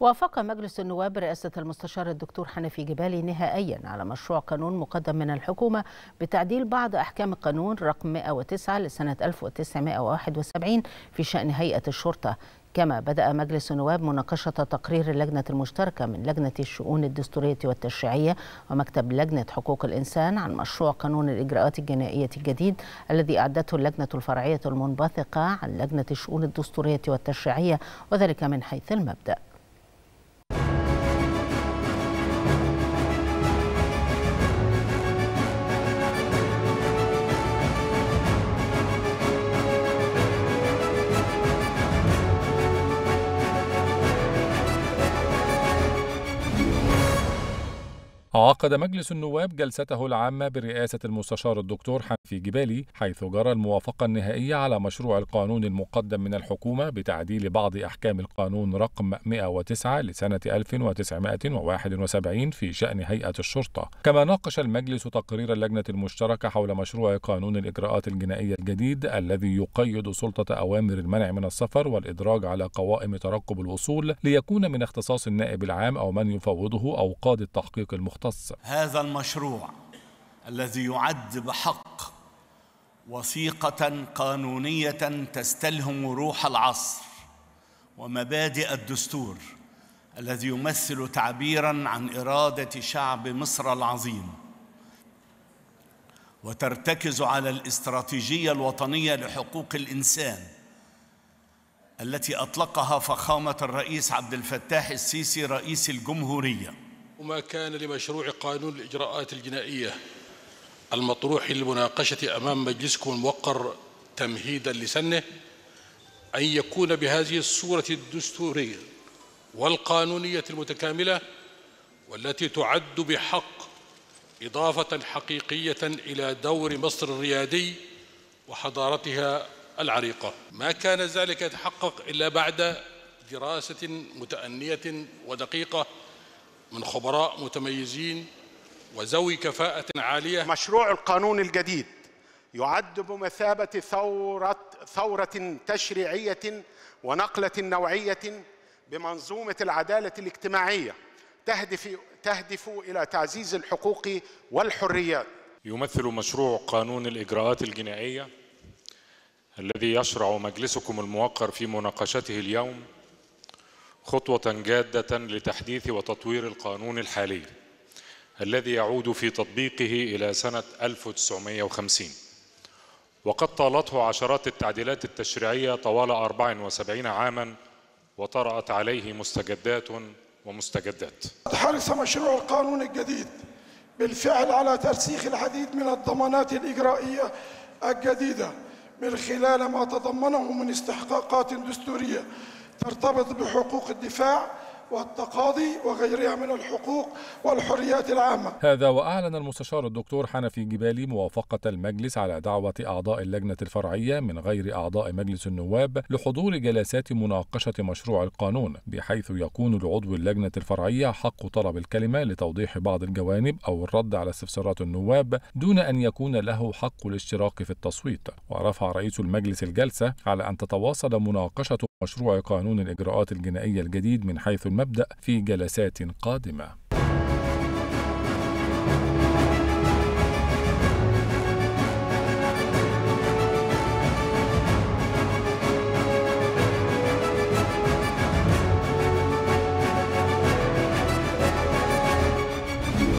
وافق مجلس النواب برئاسة المستشار الدكتور حنفي جبالي نهائيا على مشروع قانون مقدم من الحكومة بتعديل بعض أحكام القانون رقم 109 لسنة 1971 في شأن هيئة الشرطة كما بدأ مجلس النواب مناقشة تقرير اللجنة المشتركة من لجنة الشؤون الدستورية والتشريعية ومكتب لجنة حقوق الإنسان عن مشروع قانون الإجراءات الجنائية الجديد الذي أعدته اللجنة الفرعية المنبثقة عن لجنة الشؤون الدستورية والتشريعية وذلك من حيث المبدأ عقد مجلس النواب جلسته العامة برئاسة المستشار الدكتور حنفي جبالي حيث جرى الموافقة النهائية على مشروع القانون المقدم من الحكومة بتعديل بعض أحكام القانون رقم 109 لسنة 1971 في شأن هيئة الشرطة كما ناقش المجلس تقرير اللجنة المشتركة حول مشروع قانون الإجراءات الجنائية الجديد الذي يقيد سلطة أوامر المنع من السفر والإدراج على قوائم ترقب الوصول ليكون من اختصاص النائب العام أو من يفوضه أو قاضي التحقيق المختص المختصة هذا المشروع الذي يعد بحق وثيقة قانونية تستلهم روح العصر ومبادئ الدستور الذي يمثل تعبيرا عن إرادة شعب مصر العظيم وترتكز على الاستراتيجية الوطنية لحقوق الإنسان التي أطلقها فخامة الرئيس عبد الفتاح السيسي رئيس الجمهورية وما كان لمشروع قانون الإجراءات الجنائية المطروح للمناقشة أمام مجلسكم الموقر تمهيدا لسنه أن يكون بهذه الصورة الدستورية والقانونية المتكاملة والتي تعد بحق إضافة حقيقية إلى دور مصر الريادي وحضارتها العريقة ما كان ذلك يتحقق إلا بعد دراسة متأنية ودقيقة من خبراء متميزين وذوي كفاءة عالية مشروع القانون الجديد يعد بمثابة ثورة ثورة تشريعية ونقلة نوعية بمنظومة العدالة الاجتماعية تهدف تهدف إلى تعزيز الحقوق والحريات. يمثل مشروع قانون الإجراءات الجنائية الذي يشرع مجلسكم الموقر في مناقشته اليوم خطوة جادة لتحديث وتطوير القانون الحالي الذي يعود في تطبيقه إلى سنة 1950 وقد طالته عشرات التعديلات التشريعية طوال 74 عاماً وطرأت عليه مستجدات ومستجدات حرص مشروع القانون الجديد بالفعل على ترسيخ العديد من الضمانات الإجرائية الجديدة من خلال ما تضمنه من استحقاقات دستورية ترتبط بحقوق الدفاع والتقاضي وغيرها من الحقوق والحريات العامة هذا وأعلن المستشار الدكتور حنفي جبالي موافقة المجلس على دعوة أعضاء اللجنة الفرعية من غير أعضاء مجلس النواب لحضور جلسات مناقشة مشروع القانون بحيث يكون لعضو اللجنة الفرعية حق طلب الكلمة لتوضيح بعض الجوانب أو الرد على استفسارات النواب دون أن يكون له حق الاشتراك في التصويت ورفع رئيس المجلس الجلسة على أن تتواصل مناقشة مشروع قانون الإجراءات الجنائية الجديد من حيث المبدأ في جلسات قادمة